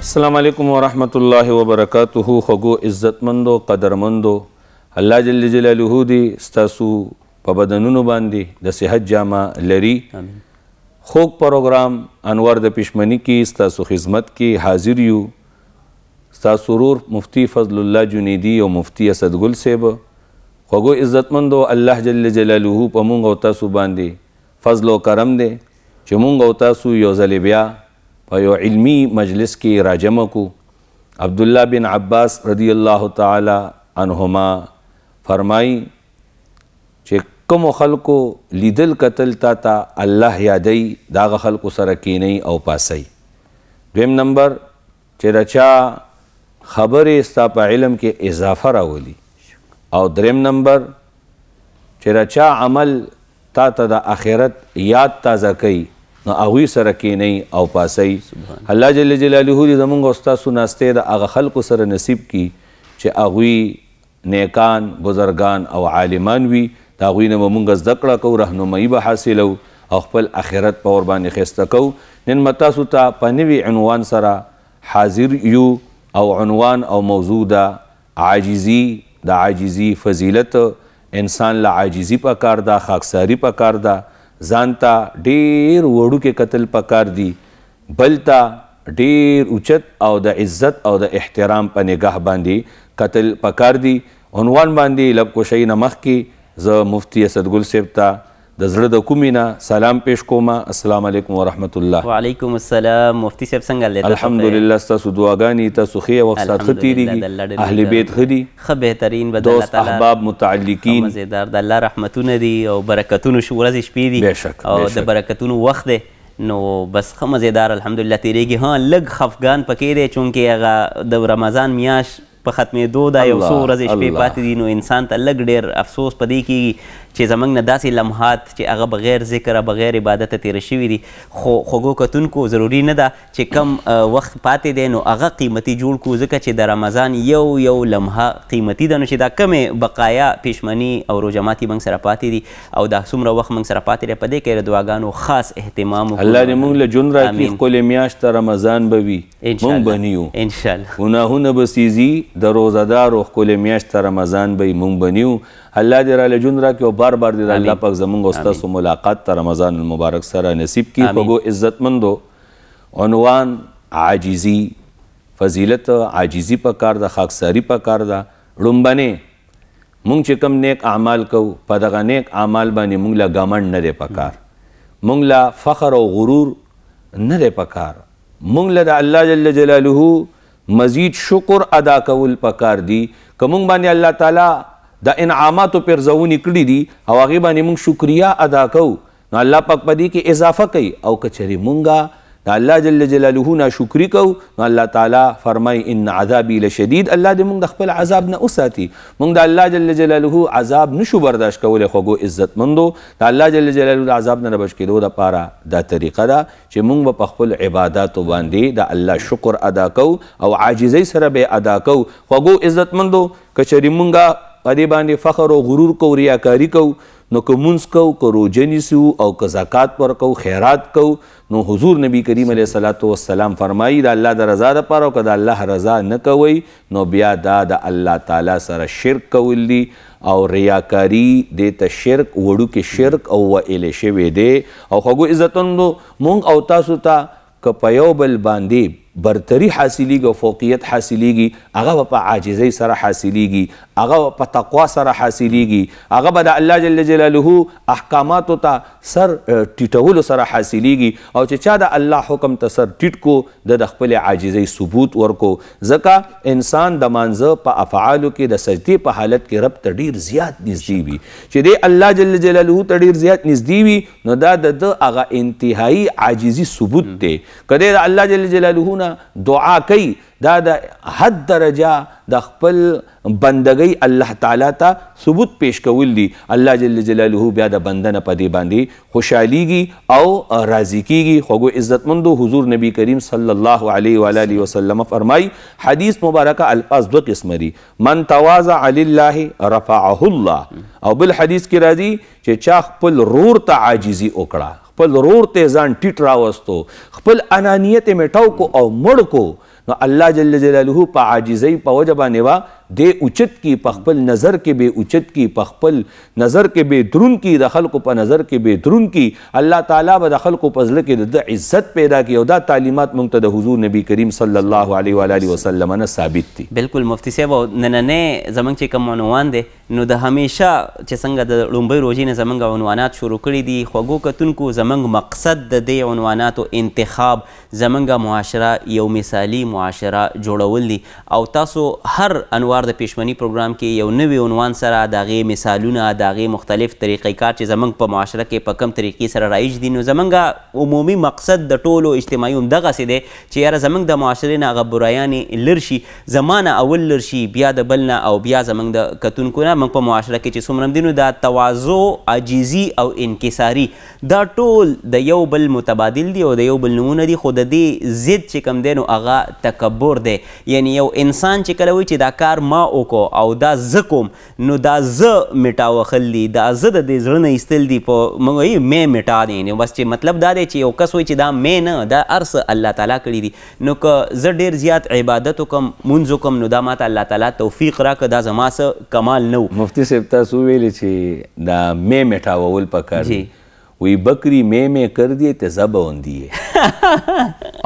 السلام علیکم ورحمۃ اللہ وبرکاتہ خوږو عزتمندو قدرمندو الله جل جلاله دې ستاسو په بدنونو باندې د صحت جامه لري خوږ پروګرام انوار د پښمنی کې ستاسو خدمت کې حاضر یو ستاسو رور مفتی فضل الله جنیدی او مفتی اسدګل صاحب خوږو عزتمندو الله جل جلاله په مونږ او تاسو باندې فضل او کرم دې چې مونږ او تاسو یو ځل بیا په یو علمی مجلس کې راجمع کو عبد الله بن عباس رضی الله تعالی عنهما فرمای چې کوم خلکو لیدل قتل تا تا الله یادای دا خلکو سره کینې او پاسي دویم نمبر چې رچا خبرې ستا په علم کې اضافه راولي او دریم نمبر چې رچا عمل تا ته د آخرت یاد تازه کوي نو هغوی سره کینئ او پاسئ الله جل جلاله دې زمونږ ستاسو ناستې د هغه خلکو سره نصیب کی چې هغوی نیکان بزرگان او عالمان وي د هغوی نه به مونږ زده کړه کوو رهنمایي به حاصلو او خپل اخرت په ور باندې ښایسته کوو نن به تاسو ته په نوي عنوان سره حاضر یو او عنوان او موضوع د عاجزي د عاجزي فضیلت انسان له عاجزي په کار ده خاکساري په کار ده ځان ته ډیر وړو کې قتل پکار دي بل ته ډیر اوچت او د عزت او د احترام په نگاه باندې قتل پکار دي عنوان باندې لب کوشي نه مخ کې زه مفتي اسدګل صاحب ته د زړه د کومې نه سلام پیش کوم السلام علیکم ورحمت الله وعلیکم السلام مفتی صاحب څنګه لیدل الحمدلله تاسو دعاګانې تاسو خې او استاد ختیریږي اهل بیت خدي خ بهترین بدل دوست احباب متعلقین مزیدار د الله رحمتونه دي او برکتونه شو ورځ شپې دي بشک او د برکتونو وخت دی نو بس خ مزیدار الحمدلله تیریږي ها لګ خفغان پکې دی چونکه هغه د رمضان میاش په ختمېدو دا یو څو ورځې شپې پاتې دي نو انسان ته لږ ډېر افسوس پدې کېږي چې زمونږ نه داسې لمحات چې هغه بغیر ذکر بغیر عبادت تیر شوی دي خو خوګو کتونکو ضروری نه ده چې کم وخت پاتې دی نو هغه قیمتي جوړ کو ځکه چې د رمضان یو یو لمحه قیمتي ده نو چې دا کمې بقایا پښمنی او روجماتي موږ سره پاتې دي او دا څومره وخت موږ سره پاتې دی په دې کې دعاګانو خاص اهتمام الله دې موږ له جون راکړي ښکلې میاشت رمضان به وي موږ به نه یو انشاءالله ګناهونه به سیزي د روزهدارو ښکلې میاشت رمضان به یې موږ به نه یو الله دې را لجون را کې او بار بار دې الله پاک زمونږ او ستاسو ملاقات ته رمضان المبارک سره نصیب کړي خوږو عزتمندو عنوان عاجزي فضیلت عاجزي په کار ده خاکساري په کار ده ړومبنې مونږ چې کم نیک اعمال کوو په دغه نیک اعمال باندې مونږ له ګمنډ نه دی په کار مونږ له فخر او غرور نه دی په کار مونږ له د الله جل جلاله مزید شکر ادا کول پکار دی که مونږ باندې الله تعالی د انعاماتو پر ځونې کړی دي او هغه باندې موږ شکریا ادا کوو نو الله پاک پدې کې اضافه کوي او کچری مونږه د الله جل جلاله نه شکرې کوو نو الله تعالی فرمای ان عذابی لشدید الله دې موږ د خپل عذاب نه اوساتي موږ د الله جل جلاله عذاب نشو برداشت کولی خوږو عزت مندو د الله جل جلاله د عذاب نه بچ کېدو لپاره دا طریقه ده چې موږ په خپل عبادتو باندې د الله شکر ادا کوو او عاجزۍ سره به ادا کوو خوږو عزت مندو کچری مونږه پدې باندې فخر او غرور کو ریاکاری کو نو که مونږ کو که روجه نیسو او که زکات ورکو خیرات کو نو حضور نبی کریم علیه صلات وسلام فرمایي د الله د رضا دپاره او که د الله رضا نه کوئ نو بیا دا د الله تعالی سره شرک کول دي او ریاکاری د ته شرک وړو کې شرک او ویل شوی دی او خوږو عزتمندو مونږ او تاسو ته تا که په یو بل باندې برتری حاصلېږي او فوقیت حاصلېږي هغه به په عاجزۍ سره حاصلېږي هغه به په تقوا سره حاصلېږي هغه به د الله جل جلاله احکاماتو ته سر ټیټولو سره حاصلېږي او چې چا د الله حکم ته سر ټیټ کو د د خپل عاجزۍ ثبوت ورکو ځکه انسان د مانځه په افعالو کې د سجدې په حالت کې رب ته ډیر زیات نږدې وي چې دی الله جل جلاله ته ډیر زیات نږدې وي نو دا د هغه انتهایی عاجزي ثبوت دی که دی د الله جل جلاله مليونونه دعا کوي دا د حد درجه د خپل بندګۍ الله تعالی ته ثبوت پیش کول دي الله جل جلاله بیا د بندنه په دې باندې خوشحاليږي او راضي کیږي خوږو عزتمندو حضور نبی کریم صلی الله علیه و آله وسلم فرمای حدیث مبارکه الفاظ دو قسم دي من تواضع لله رفعه الله او بل حدیث کې راځي چې چا خپل رور ته عاجزي وکړه خپل رور ته ځان ټیټ راوستو خپل انانیت یې مټاو کو او مړ کو نو الله جل جلاله په عاجزۍ په وجه باندې به دی اوچت کی په خپل نظر کې به اوچت کی په خپل نظر کې به درون کی د خلکو په نظر کې به درون کی الله تعالی به د خلکو په زړه کې د عزت پیدا کی او دا تعلیمات مونږ ته د حضور نبی کریم صلی الله علیه و علیه وسلم نه ثابت دي بالکل مفتی صاحب نننې زمنګ چې کوم عنوان دی نو د همیشه چې څنګه د لومبۍ روزې نه زمنګ عنوانات شروع کړي دي خوږو کتونکو زمنګ مقصد د دې عنواناتو انتخاب زمنګ معاشره یو مثالی معاشره جوړول دي او تاسو هر انوار بار د پېشمنی پروګرام کې یو نوی عنوان سره د هغې مثالونه د هغې مختلف طریقېکار چې زموږ په معاشره کې په کم طریقې سره رایج دي نو زموږ عمومي مقصد د ټولو اجتماعي همدغسې دی چې یاره زموږ د معاشرې نه هغه برایانې لر شي زما نه اول لر شي بیا د بل نه او بیا زموږ د کتونکو نه موږ په معاشره کې چې څومره دي نو دا تواضع عاجزي او انکساري دا ټول د یو بل متبادل دي او د یو بل نمونه دي خو د دې ضد چې کوم دی نو هغه تکبر دی یعنی یو انسان چې کله وایي چې دا کار ما وکړو او دا زه کوم نو دا زه میټا وخل دي دا زه د دې زړه نه ایستل دي په موږ یې مې میټا دی نو بس چې مطلب دا دی چې یو کس وایي چې دا مې نه دا ارس الله تعالی کړی دي نو که زه ډیر زیات عبادت وکم مونږ وکم نو دا ماته الله تعالی توفیق راکړه دا زما سه کمال نه مفتی صاحب تاسو ویلي چې دا مې میټاول پکار دي وی بکری میں میں کر دیے تے زب ہوندی ہے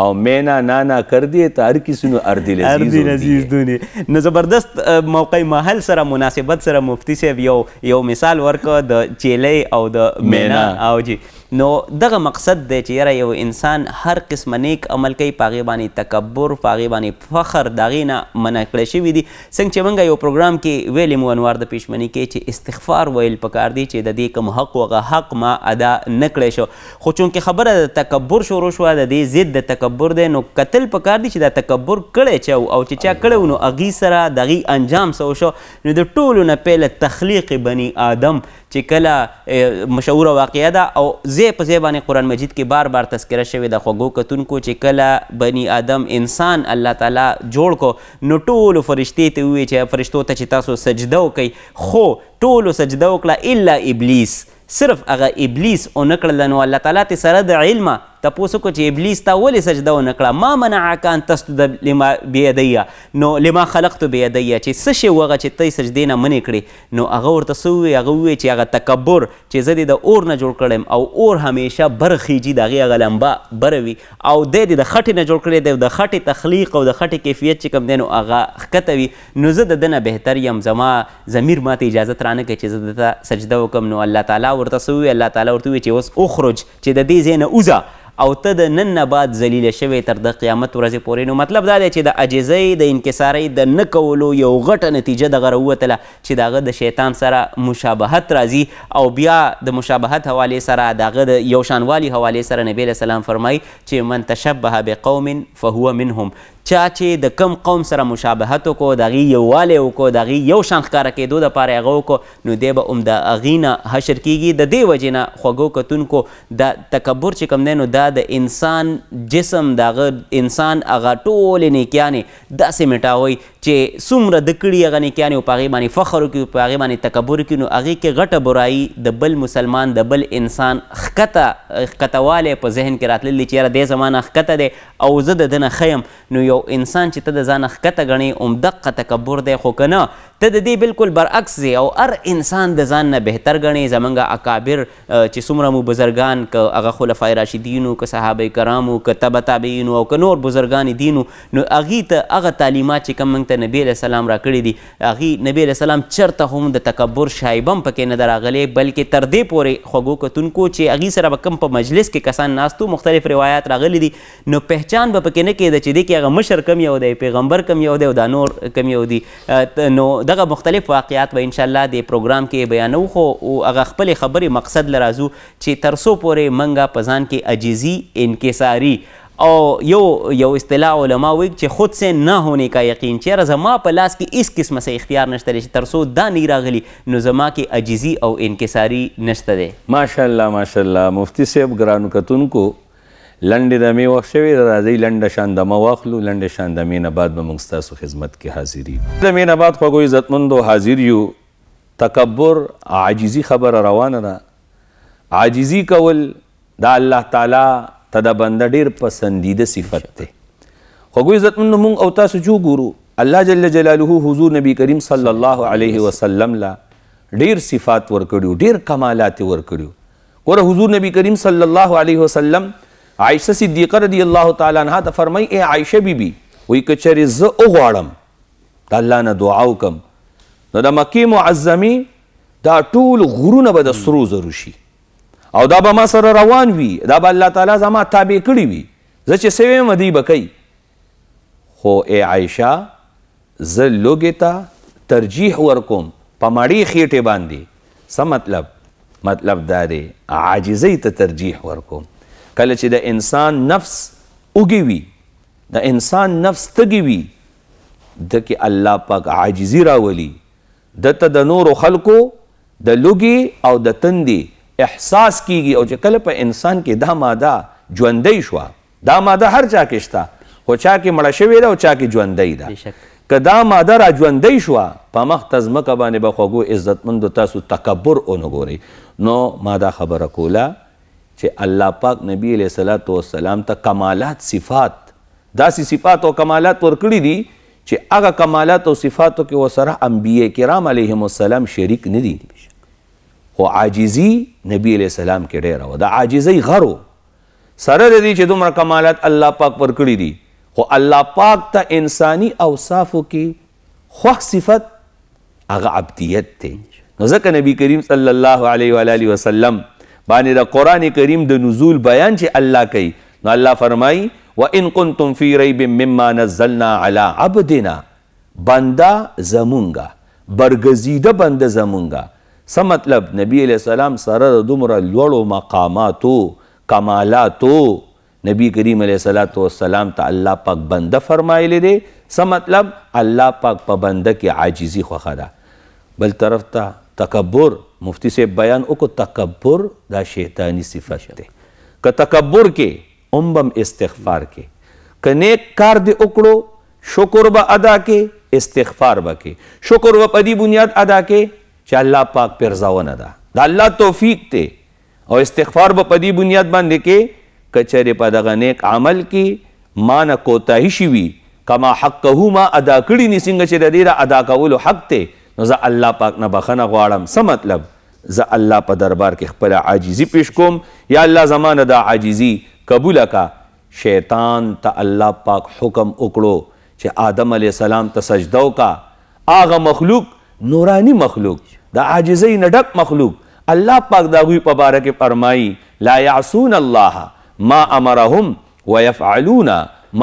او مینا نانا کر دیے ته هر کس نو اردی لذیذ اردی لذیذ دونی نو زبردست موقع محل سره مناسبت سره مفتی صاحب یو یو مثال ورک د چیلې او د مینا او جی نو دغه مقصد دی چې یاره یو انسان هر قسم نیک عمل کوي په هغې باندې تکبر په هغې باندې فخر د هغې نه منع کړی شوي دي څنګه چې موږ یو پروګرام کې ویلې مو انوار د پیشمنۍ کې چې استغفار ویل پکار دی چې د دې کوم حق و هغه حق ما ادا نه کړی شو خو چونکې خبره د تکبر شروع شوه د دې ضد د تکبر دی نو کتل پکار دی چې دا تکبر کړی چې او چې چا کړی نو هغې سره د هغې انجام څه وشو نو د ټولو نه پیله تخلیق بني آدم چې کله مشهوره واقعه ده او زی په ځای باندې قرآن مجید کې بار بار تذکره شوې ده خوږو کتونکو چې کله بني آدم انسان الله تعالی جوړ کو نو ټولو فرشتې ته وویې چې فرشتو ته چې تاسو سجده وکئ خو ټولو سجده وکړه الا ابلیس صرف هغه ابلیس ونه کړله نو الله تعالی ترې سره د علمه تاسو کو چې ابلیس تا ولې سجده و نکړه ما منعک ان تسجد لما بيدیا نو لما خلقت بيدیا چې څه شی وغه چې تی سجدې نه منې کړې نو هغه ورته څه ووی هغه ووی چې هغه تکبر چې زه د اور نه جوړ کړم او اور همیشه برخیږي د هغې هغه لمبه بروي او دی د خټې نه جوړ کړی دی د خټې تخلیق او د خټې کیفیت چې کوم دی نو هغه ښکته وي نو زه د ده نه بهتر یم زما ضمیر ماته اجازت رانه کوي چې زه د ته سجده وکړم نو الله تعالی ورته څه ووی الله تعالی ورته ووی چې اوس اخرج چې د دې ځای نه اوځه او ته د نن نه بعد ذلیله شوې تر د قیامت ورځې پورې نو مطلب دا دی چې د عجزۍ د انکسارۍ د نه کولو یو غټه نتیجه دغه راووتله چې د هغه د شیطان سره مشابهت راځي او بیا د مشابهت حوالې سره د هغه د یو شانوالي حوالې سره نبی علیه سلام فرمایي چې من تشبه بقوم فهو منهم چا چې د کم قوم سره مشابهت وکړو د هغې یووالی وکړو د هغې یو شان ښکاره کېدو دپاره هغه وکړو نو دی به هم د هغې نه حشر کیږي د دې وجې نه خوږو کتونکو د تکبر چې کوم دی نو دا د انسان جسم د انسان هغه ټولې نیکیانې داسې مټاوئ چې څومره د کړي هغه نیکیانې او په هغې باندې فخر وکړي په هغې باندې تکبر وکړي نو هغې کې غټه برایي د بل مسلمان د بل انسان ښکته ښکتهوالی په ذهن کې راتللی چې یاره دی زما نه ښکته دی او زه د ده نه ښه نو یو انسان چې ته د ځانه ښکته ګڼې همدقه تکبر دی خو که نه ته د دې بالکل برعکس دی او هر انسان د ځان نه بهتر ګڼي زمونږ اکابر چې څومره مو بزرګان که هغه خلفای راشدینو که صحابه کرامو که تبه تابعینو او که نور بزرګان دینو نو هغې ته هغه تعلیمات چې کوم موږ ته نبی علیه السلام راکړي دي هغې نبی علیه السلام چرته هم د تکبر شایبه هم پکې نه ده راغلی بلکې تر دې پورې خوږو کتونکو چې هغې سره به کم په مجلس کې کسان ناستو مختلف روایات راغلي دي نو پہچان به پکې نه کېده چې دې کې هغه مشر کم یو دی پیغمبر کم یو دی او دا نور کم یو دی نو د دغه مختلف واقعیات به انشاءالله د پروګرام کې بیانو خو هغه خپلې خبرې مقصد لرازو چې تر څو پورې منګه په ځان کې عجیزي انکساري او یو یو اصطلاح علما وایي چې خود سے نه هونه کا یقین چیرې زما په لاس کې هیڅ قسمه سه اختیار نشته چې ترسو دا نه راغلی نو زما کې عجیزي او انکساری نشته دی ماشاءالله ماشاءالله مفتی صاحب ګرانو کتونکو لنډې دمې وخت شوی راځي لنډه شان دمه واخلو لنډه شان دمې نه بعد به موږ ستاسو خدمت کې حاضر یو دمې نه بعد خوږو عزتمندو حاضر یو تکبر عاجزي خبره روانه ده عاجزي کول دا الله تعالی ته د بنده ډېر پسندیده صفت دی خوږو عزتمندو موږ او تاسو جو ګورو الله جل جلاله حضور نبی کریم صلی الله علیه وسلم لا ډېر صفات ورکړیو ډېر کمالات ورکړیو ګوره حضور نبی کریم صلی الله علیه وسلم عایشه صدیقه رضی الله تعالی عنها ته فرمای ای عایشه بیبي وی کچری ز او غواړم د الله نه دعا وکم نو د مکی معظمی دا ټول غرونه به د سرو زرو شي او دا به ما سره روان وي دا به الله تعالی زما تابع کړی وي زه چې سوی یم دی به کوي خو ای عایشه زه لوګې ته ترجیح ورکوم په مړې خېټې باندې څه مطلب مطلب دا دی عاجزۍ ته ترجیح ورکوم کله چې د انسان نفس اوږي وي د انسان نفس تږي وي د کې الله پاک عاجزي راولي د ته د نور خلکو د لوګي او د تندې احساس کیږي او چې کله په انسان کې دا ماده ژوندۍ شو دا ماده هر چا کې شته خو چا کې مړه شوې ده او چا کې ژوندۍ ده که دا ماده را ژوندۍ شوه په مخ ته ځمکه باندې به خوږو عزتمندو تاسو تکبر ونه ګورئ نو ما دا خبره کوله چې الله پاک نبی علیہ الصلات والسلام ته کمالات صفات داسې صفات او کمالات ورکړي دي چې هغه کمالات او صفاتو کې وسره انبیاء کرام علیهم السلام شریک نه دي خو عاجزی نبی علیہ السلام کې ډېره و دا عاجزی غرو سره د دې چې دومره کمالات الله پاک ورکړي دي خو الله پاک ته انساني اوصافو کې خوښ صفت هغه عبدیت دی نو ځکه نبی کریم صلی الله علیه و علیه وسلم باندې د قران کریم د نزول بیان چې الله کوي نو الله فرمایي و ان کنتم فی ریب مما نزلنا علی عبدنا بنده زمونږه برگزیده بنده زمونږه څه مطلب نبی علیہ السلام سره د دومره لوړو مقاماتو کمالاتو نبی کریم علیہ الصلوۃ والسلام ته الله پاک بنده فرمایلی دی څه مطلب الله پاک په پا بنده کې عاجزی خوخه ده بل طرف ته تکبر مفتی صاحب بیان وکړو تکبر دا شیطانی صفت دی که تکبر کې هم بم استغفار کې که نیک کار دې وکړو شکر به ادا کې استغفار به کې شکر به په دې بنیاد ادا کې چې الله پاک پې رضاونه ده د الله توفیق دی او استغفار به په دې بنیاد باندې کې که چېرې په دغه نیک عمل کې ما نه کوتاهي شي وي کما حقه ما ادا کړي ني څنګه چې د دې ادا کولو حق دی نو زه الله پاک نه بخنه غواړم څه مطلب زه الله په دربار کې خپل عاجزي پیش کوم یا الله زمانه دا عاجزي قبول کا شیطان ته الله پاک حکم وکړو چې آدم علی السلام ته سجده وکا اغه مخلوق نورانی مخلوق د عاجزۍ نه ډک مخلوق الله پاک دا غوي په باره کې فرمایي لا يعصون الله ما امرهم ويفعلون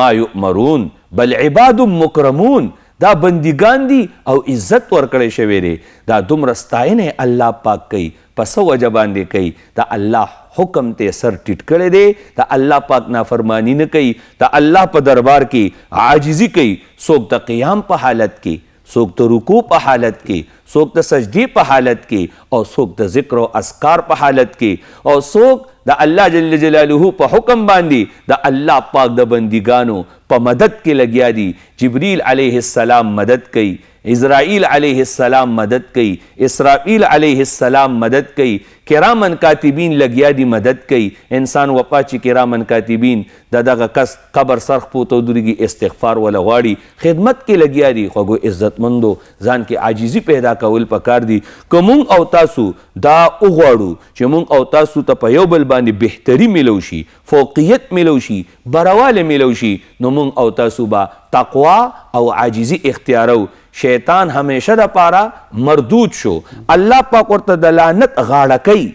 ما يؤمرون بل عباد مکرمون دا بندگان دي او عزت ورکړی شوی دی دا دومره ستاینې الله پاک کوي په څه وجه باندې کوي دا الله حکم ته سر ټیټ کړی دی دا الله پاک نافرمانی نه کوي دا الله په دربار کې عاجزي کوي څوک د قیام په حالت کې څوک د رکوع په حالت کې څوک د سجدي په حالت کې او څوک د ذکر او اذکار په حالت کې او څوک د الله جل جلاله په حکم باندې د الله پاک د بندګانو په مدد کې لګیا دي جبرئیل علیه السلام مدد کوي اسرائیل علیہ السلام مدد کئی اسرائیل علیہ السلام مدد کئی کرامن کاتبین لګیا دی مدد کئی انسان وپا چې کرامن کاتبین د دغه کس قبر سرخ پوتو درګي استغفار ولا غواړي خدمت کې لګیا دی خوګو عزت مندو ځان کې عاجزي پیدا کول پکار دی کوم او تاسو دا وغواړو چې مونږ او تاسو ته په یو بل باندې بهتري ملو شي فوقیت ملو شي برواله ملو شي نو مونږ او تاسو با تقوا او عاجزي اختیارو شیطان همیشه د پاره مردود شو الله پاک ورته د لعنت غاړه کوي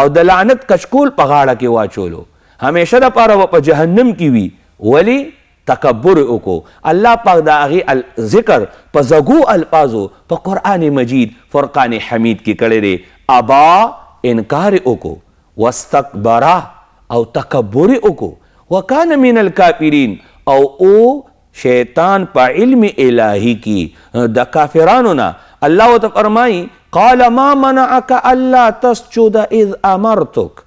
او د لعنت کشکول په غاړه کې واچولو همیشه د پاره په جهنم کې وي ولی تکبر وکړو الله پاک د هغې ذکر په زګو الفاظو په قرآن مجید فرقان حمید کې کړی دی ابا انکار وکړو واستکبره او تکبر وکړو وکان من الکافرین او او شیطان په علم الهی کې د کافرانو نه الله ته فرمایي قال ما منعك الا تسجد اذ امرتك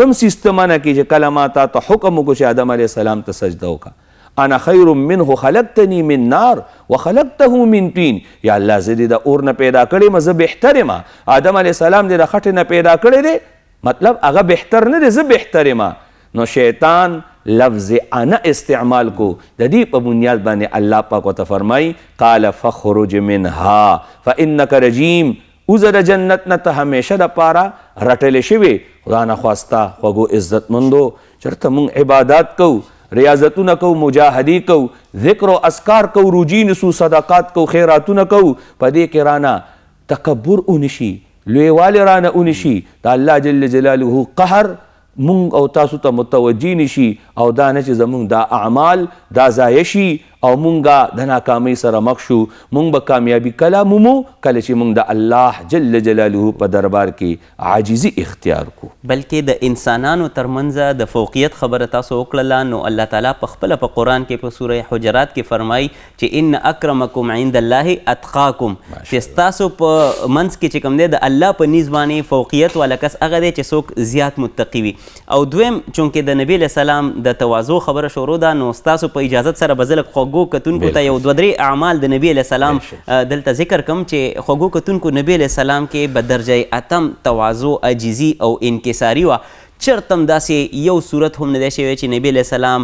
کوم سیستم نه کې چې کله ما تا ته حکم وکړ چې آدم علی السلام ته سجده وکړه انا خیر منه خلقتنی من نار وخلقته من طین یا الله زه دې د اور نه پیدا کړې مزه بهتره ما آدم علی السلام دې د خټې نه پیدا کړې دې مطلب هغه بهتر نه دې زه بهتره ما نو شیطان لفظ انا استعمال کو د دې په بنیاد باندې الله پاک وته فرمای قال فخرج منها فانك رجیم اوزه د جنت نه ته همیشه د پاره رټلې شوی خدا نه خواسته خوګو عزت مندو چرته مونږ عبادت کو ریاضتونه کو مجاهدی کو ذکر او اسکار کو روجی نسو صدقات کو خیراتونه کو پدې کې رانه تکبر اونشي لویواله رانه اونشي د الله جل جلاله قهر مونږ او تاسو ته متوجی نشي او دا نه چې زمونږ دا اعمال دا ضایع شي او مونږه د ناکامۍ سره مخ شو مونږ به کامیابی کله مومو کله چې مونږ د الله جل جلاله په دربار کې عاجزي اختیار کو بلکې د انسانانو ترمنځ د فوقیت خبره تاسو وکړله نو الله تعالی په خپله په قرآن کې په سوره حجرات کې فرمایي چې ان اکرمکم عند الله اتقاکم چې تاسو په منځ کې چې کوم دی د الله په نیز باندې فوقیت والا کس هغه دی چې څوک زیات متقی وي او دویم چونکې د نبی علیه السلام د تواضع خبره شروع ده نو ستاسو په اجازت سره به زه لږ خوږو کتونکو ته یو دوه درې اعمال د نبی علیه السلام دلته ذکر کم چې خوږو کتونکو نبی علیه السلام کې به درجه اتم تواضع عاجزي او انکساري وه چرتم داسې یو صورت هم نه دی شوی چې نبی علیه سلام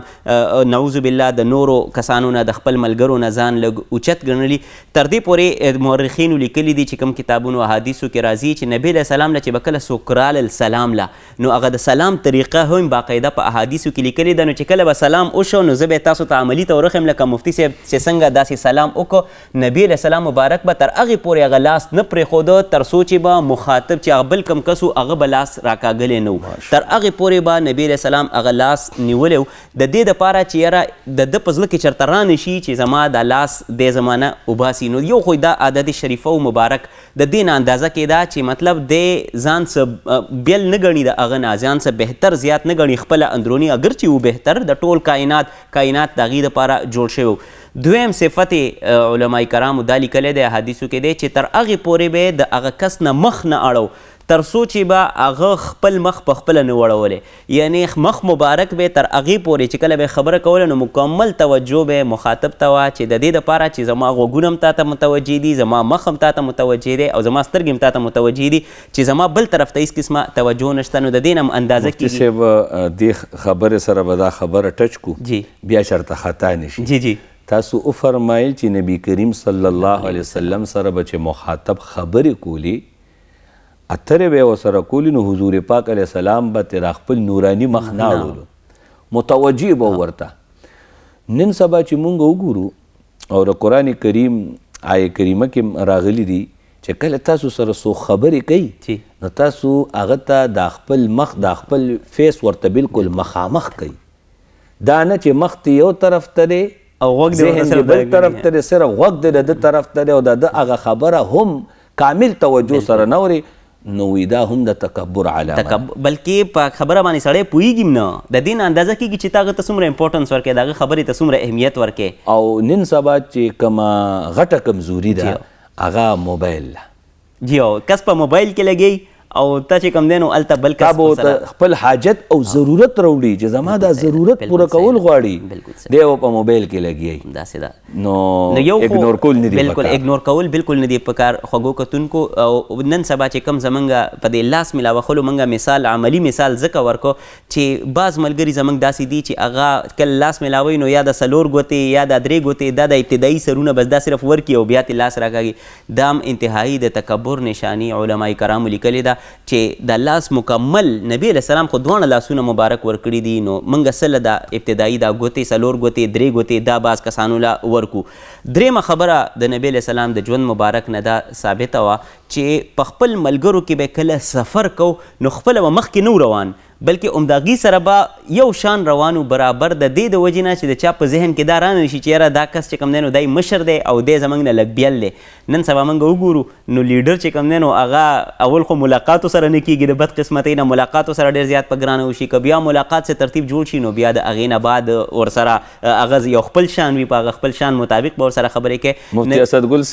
نعوذ بالله د نورو کسانو نه د خپل ملګرو نه ځان لږ اوچت ګڼلي تر دې پورې مورخینو لیکلي دي چې کوم کتابونو احادیثو کې راځي چې نبی علیه سلام نه چې به کله څوک رالل سلام له نو هغه د سلام طریقه هم باقاعده په احادیثو کې لیکلې ده نو چې کله به سلام وشو نو زه به تاسو ته عملي تورخم لکه مفتي صاحب چې څنګه داسې سلام وکړو نبی علیه سلام مبارک به تر هغې پورې هغه لاس نه پرېښوده تر څو چې به مخاطب چې هغه بل کم کس و هغه به لاس راکاږلی نه و تر هغه پورې با نبی رسول سلام هغه لاس نیولیو د دې د پاره چې یاره د د پزله کې چرته رانه شي چې زما د لاس د زمانه وباسي نو یو خو دا عادت شریفه او مبارک د دین اندازه کې دا چې مطلب د ځان سره بیل نه غني د اغه نه ځان سره بهتر زیات نه غني خپل اندرونی اگر چې و بهتر د ټول کائنات کائنات د غي د پاره جوړ شوی دویم صفت علماء کرامو دا لیکلی دی حدیثو کې دی چې تر هغې پورې به د هغه کس نه مخ نه اړو تر څو چې به هغه خپل مخ په خپله نه وړولې یعنی مخ مبارک به تر هغې پورې چې کله به خبره کوله نو مکمل توجه به مخاطب ته وه چې د دې دپاره چې زما غوږونه هم تا ته متوجه دي زما مخ هم تا ته متوجه دی او زما سترګې هم تا ته متوجه دي چې زما بل طرف ته هیڅ قسمه توجه نشته نو د دې نه هم اندازه کېږي صاحب دې خبرې سره به دا خبره ټچ کو جی بیا چېرته خطا نشي جی جی تاسو وفرمایل چې نبی کریم صلی الله علیه وسلم سره به چې مخاطب خبرې کولی اترې به ورسره کولي نو حضور پاک علیه السلام به تر خپل نوراني مخ نه اړولو متوجه به ورته نن سبا چې مونږ وګورو او د قرآن کریم آیه کریمه کې راغلی دي چې کله تاسو سره سو خبرې کوي نو تاسو هغه ته د خپل مخ د خپل فیس ورته بالکل مخامخ کوي دا نه چې مخ یو طرف ته دی او غوږ دې سره بل طرف ته دی سره غوږ دې د طرف ته دی او د هغه خبره هم کامل توجه سره نوري نو دا هم د تکبر علامه تکبر بلکې په خبره باندې سړی پوهیږي نه د دین اندازه کیږي چې تاغه ته څومره امپورټنس ورکې دغه خبرې ته څومره اهمیت ورکې او نن سبا چې کما غټه کمزوري ده هغه موبایل جی او کس په موبایل کې لګي او ته چې کم دینو الته بل کس خپل حاجت او ضرورت راوړي چې زما دا ضرورت پوره کول غواړي دی او په موبایل کې لګي دا سدا نو اګنور کول نه دی بالکل اګنور کول بالکل نه دی په کار خوګو کتونکو او نن سبا چې کم زمنګ په دې لاس ملا وخلو منګه مثال عملی مثال زکه ورکو چې باز ملګری زمنګ داسې دي چې اغا کل لاس ملاوي نو یا د سلور ګوتې یا د درې ګوتې دا د ابتدایي سرونه بس دا صرف ورکی او بیا تلاس راکاږي دام انتهایی د تکبر نشانی علماي کرام لیکلي ده چې د لاس مکمل نبی علیه السلام خو دواړه لاسونه مبارک ورکړي دي نو موږ سله دا ابتدایي دا ګوتې څلور ګوتې درې ګوتې دا باز کسانو له ورکو درېمه خبره د نبی علیه السلام د ژوند مبارک نه دا ثابته وه چې په خپل ملګرو کې به کله سفر کو نو خپله به مخکې نه روان بلکې عمداغي سره به یو شان روانو برابر د دې د وجې نه چې د چا په ذهن کې دا رانه شي چې یاره دا کس چې کوم دی نو دی مشر دی او دی زموږ نه لږ بیل دی نن سبا موږ وګورو نو لیډر چې کوم دی نو هغه اول خو ملاقاتو سره نه کېږي د بدقسمتۍ نه ملاقاتو سره ډېر زیات په ګرانه وشي که بیا ملاقات سه ترتیب جوړ شي نو بیا د هغې نه بعد ورسره هغه یو خپل شان وي په هغه خپل شان مطابق به ورسره خبرې کوي مفتي اسدګل